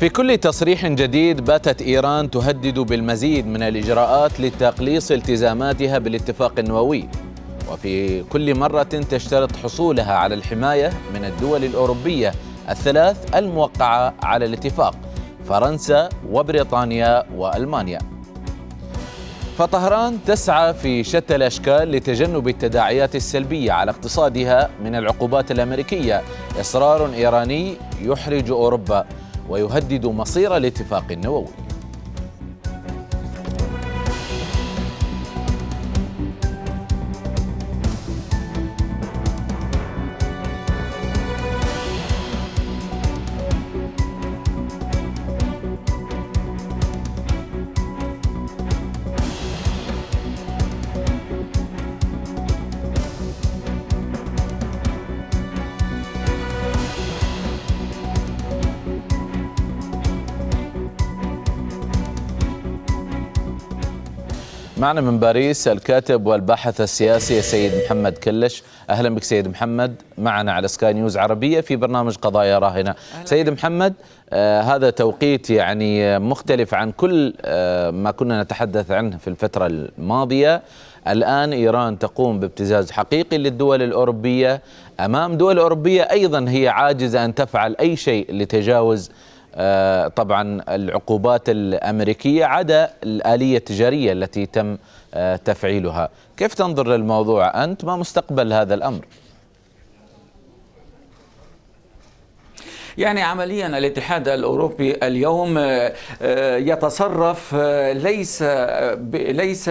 في كل تصريح جديد باتت ايران تهدد بالمزيد من الاجراءات لتقليص التزاماتها بالاتفاق النووي وفي كل مره تشترط حصولها على الحمايه من الدول الاوروبيه الثلاث الموقعه على الاتفاق فرنسا وبريطانيا والمانيا فطهران تسعى في شتى الاشكال لتجنب التداعيات السلبيه على اقتصادها من العقوبات الامريكيه اصرار ايراني يحرج اوروبا ويهدد مصير الاتفاق النووي معنا من باريس الكاتب والباحث السياسي سيد محمد كلش اهلا بك سيد محمد معنا على سكاي نيوز عربيه في برنامج قضايا راهنه سيد محمد آه هذا توقيت يعني مختلف عن كل آه ما كنا نتحدث عنه في الفتره الماضيه الان ايران تقوم بابتزاز حقيقي للدول الاوروبيه امام دول اوروبيه ايضا هي عاجزه ان تفعل اي شيء لتجاوز آه، طبعا العقوبات الامريكيه عدا الاليه التجاريه التي تم آه، تفعيلها، كيف تنظر للموضوع انت؟ ما مستقبل هذا الامر؟ يعني عمليا الاتحاد الأوروبي اليوم آه، آه، يتصرف آه، ليس ليس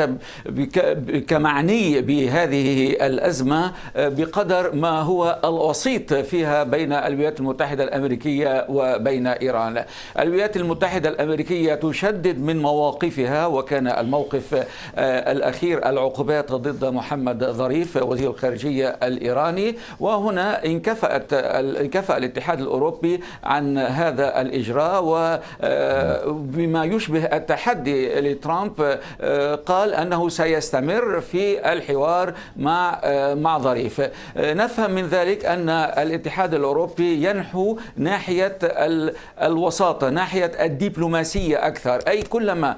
كمعني بهذه الأزمة بقدر ما هو الوسيط فيها بين الولايات المتحدة الأمريكية وبين إيران الولايات المتحدة الأمريكية تشدد من مواقفها وكان الموقف الأخير العقوبات ضد محمد ظريف وزير الخارجية الإيراني وهنا انكفأت انكفأ الاتحاد الأوروبي عن هذا الإجراء وبما آه، يشبه التحدي لترامب آه، قال أنه سيستمر في الحوار مع آه، مع ظريف نفهم من ذلك أن الاتحاد الأوروبي ينحو ناحية الوساطة ناحية الدبلوماسية أكثر أي كلما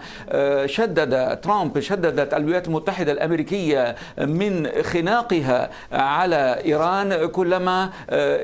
شدد ترامب شددت الولايات المتحدة الأمريكية من خناقها على إيران كلما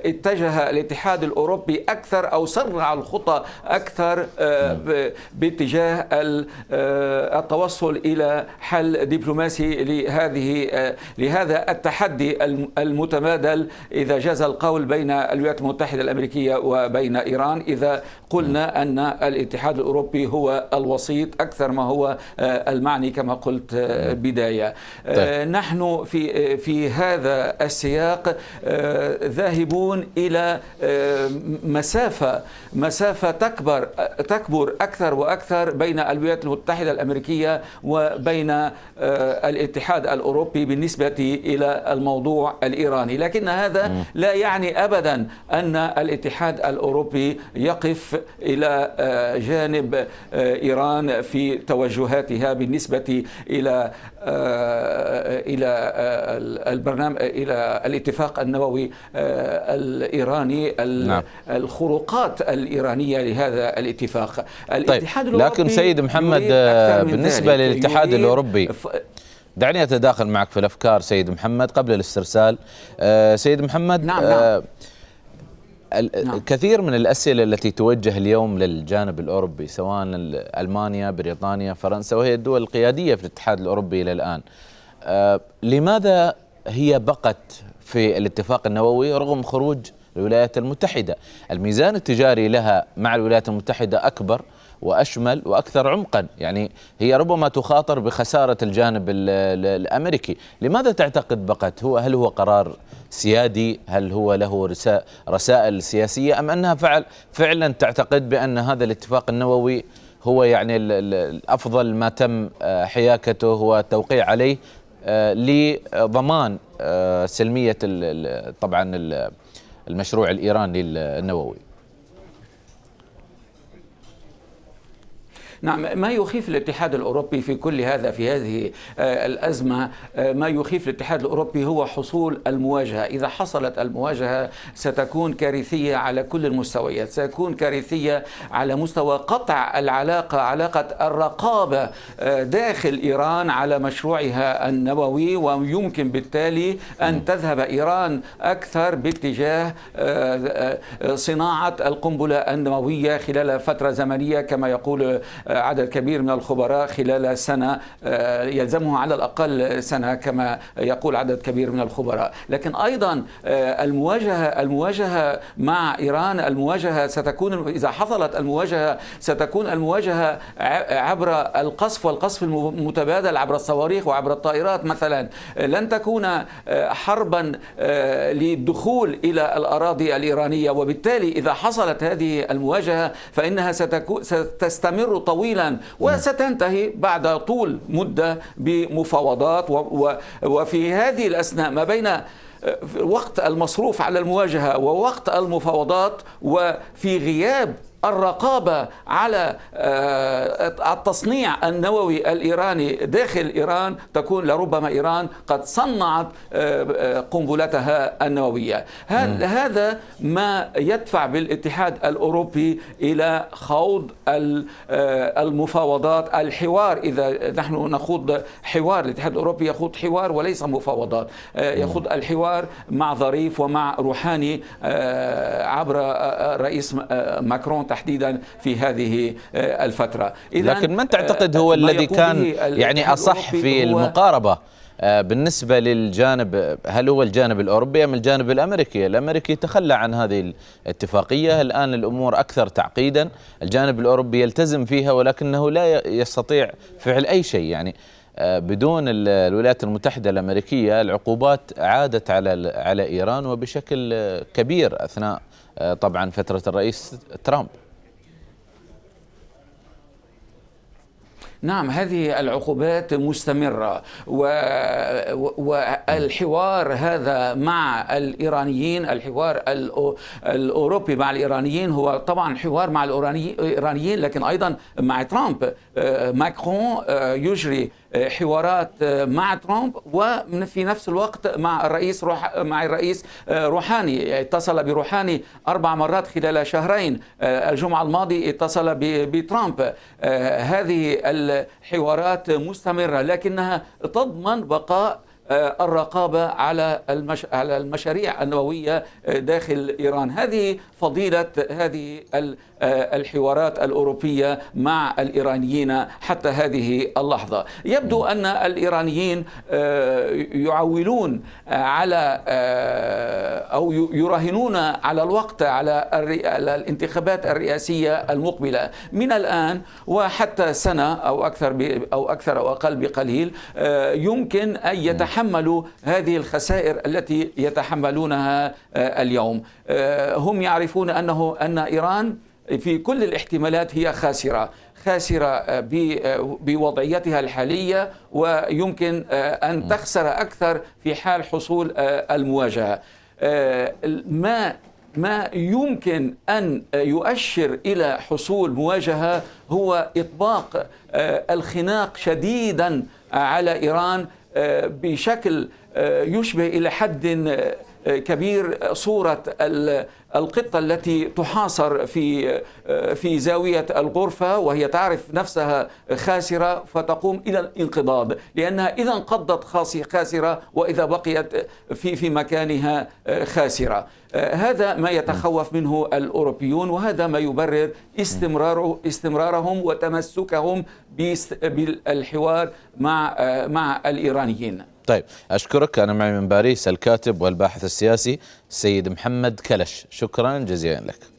اتجه الاتحاد الأوروبي أكثر أو سرع الخطى أكثر آه، نعم. باتجاه آه، التوصل إلى حل دبلوماسي لهذه آه، لهذا التحدي المتبادل إذا جاز القول بين الولايات المتحدة الأمريكية وبين إيران إذا قلنا نعم. أن الاتحاد الأوروبي هو الوسيط أكثر ما هو المعني كما قلت نعم. بداية طيب. نحن في في هذا السياق ذاهبون إلى مسافة مسافة تكبر تكبر أكثر وأكثر بين الولايات المتحدة الأمريكية وبين آه، الاتحاد الأوروبي بالنسبة إلى الموضوع الإيراني لكن هذا لا يعني أبدا أن الاتحاد الأوروبي يقف إلى آه، جانب آه، إيران في توجهاتها بالنسبة إلى إلى البرنامج إلى الاتفاق النووي الإيراني نعم. الخروقات الإيرانية لهذا الاتفاق طيب، الاتحاد طيب لكن سيد محمد آه، بالنسبة للاتحاد الأوروبي دعني أتداخل معك في الأفكار سيد محمد قبل الاسترسال آه، سيد محمد نعم آه، نعم. نعم كثير من الأسئلة التي توجه اليوم للجانب الأوروبي سواء ألمانيا بريطانيا فرنسا وهي الدول القيادية في الاتحاد الأوروبي إلى الآن لماذا هي بقت في الاتفاق النووي رغم خروج الولايات المتحدة الميزان التجاري لها مع الولايات المتحدة أكبر واشمل واكثر عمقا، يعني هي ربما تخاطر بخساره الجانب الامريكي، لماذا تعتقد بقت؟ هو هل هو قرار سيادي؟ هل هو له رسائل سياسيه ام انها فعل فعلا تعتقد بان هذا الاتفاق النووي هو يعني الافضل ما تم آه، حياكته والتوقيع عليه آه، لضمان آه، سلميه طبعا المشروع الإيراني النووي نعم ما يخيف الاتحاد الأوروبي في كل هذا في هذه آه، الأزمة آه، ما يخيف الاتحاد الأوروبي هو حصول المواجهة إذا حصلت المواجهة ستكون كارثية على كل المستويات ستكون كارثية على مستوى قطع العلاقة علاقة الرقابة آه، داخل إيران على مشروعها النووي ويمكن بالتالي أن تذهب إيران أكثر باتجاه صناعة القنبلة النووية خلال فترة زمنية كما يقول عدد كبير من الخبراء خلال سنة آه، يلزمه على الأقل سنة كما يقول عدد كبير من الخبراء لكن أيضا آه، المواجهة المواجهة مع إيران المواجهة ستكون إذا حصلت المواجهة ستكون المواجهة عبر القصف والقصف المتبادل عبر الصواريخ وعبر الطائرات مثلا لن تكون آه، حربا للدخول إلى الأراضي الإيرانية وبالتالي إذا حصلت هذه المواجهة فإنها ستكون ستستمر طويلا طويلا وستنتهي بعد طول مدة بمفاوضات وفي هذه الأثناء ما بين آه، وقت المصروف على المواجهة ووقت المفاوضات وفي غياب الرقابة على آه، التصنيع النووي الإيراني داخل إيران تكون لربما إيران قد صنعت آه، آه، قنبلتها النووية هذا ما يدفع بالاتحاد الأوروبي إلى خوض المفاوضات الحوار إذا نحن نخوض حوار الاتحاد الأوروبي يخوض حوار وليس مفاوضات يخوض الحوار مع ظريف ومع روحاني عبر رئيس ماكرون تحديدا في هذه آه، الفترة إذن لكن من آه، تعتقد هو الذي كان يعني أصح في المقاربة آه، بالنسبة للجانب هل هو الجانب الأوروبي أم الجانب الأمريكي الأمريكي تخلى عن هذه الاتفاقية الآن الأمور أكثر تعقيدا الجانب الأوروبي يلتزم فيها ولكنه لا يستطيع فعل أي شيء يعني بدون الولايات المتحدة الأمريكية العقوبات عادت على على إيران وبشكل كبير أثناء طبعا فترة الرئيس ترامب نعم هذه العقوبات مستمرة و... والحوار هذا مع الإيرانيين الحوار الأوروبي مع الإيرانيين هو طبعا حوار مع الإيرانيين لكن أيضا مع ترامب آه، ماكرون آه، يجري حوارات آه، مع ترامب وفي نفس الوقت مع الرئيس روح مع الرئيس آه، روحاني يعني اتصل بروحاني اربع مرات خلال شهرين آه، الجمعه الماضي اتصل بترامب هذه الحوارات مستمره لكنها تضمن بقاء الرقابه على المش... على المشاريع النوويه داخل ايران هذه فضيله هذه ال... آه، الحوارات الأوروبية مع الإيرانيين حتى هذه اللحظة يبدو أن الإيرانيين آه، يعولون على آه، أو يراهنون على الوقت على الانتخابات الرئاسية المقبلة من الآن وحتى سنة أو أكثر أو أكثر أو أقل بقليل يمكن أن يتحملوا هذه الخسائر التي يتحملونها اليوم هم يعرفون أنه أن إيران في كل الاحتمالات هي خاسرة خاسرة آه، آه، بوضعيتها الحالية ويمكن آه، أن تخسر أكثر في حال حصول المواجهة ما ما يمكن ان يؤشر الى حصول مواجهه هو اطباق الخناق شديدا على ايران بشكل يشبه الى حد كبير صورة القطة التي تحاصر في في زاوية الغرفة وهي تعرف نفسها خاسرة فتقوم إلى الانقضاض لأنها إذا انقضت خاسرة وإذا بقيت في في مكانها خاسرة هذا ما يتخوف منه الأوروبيون وهذا ما يبرر استمراره استمرارهم وتمسكهم بالحوار مع مع الإيرانيين طيب أشكرك أنا معي من باريس الكاتب والباحث السياسي سيد محمد كلش شكرا جزيلا لك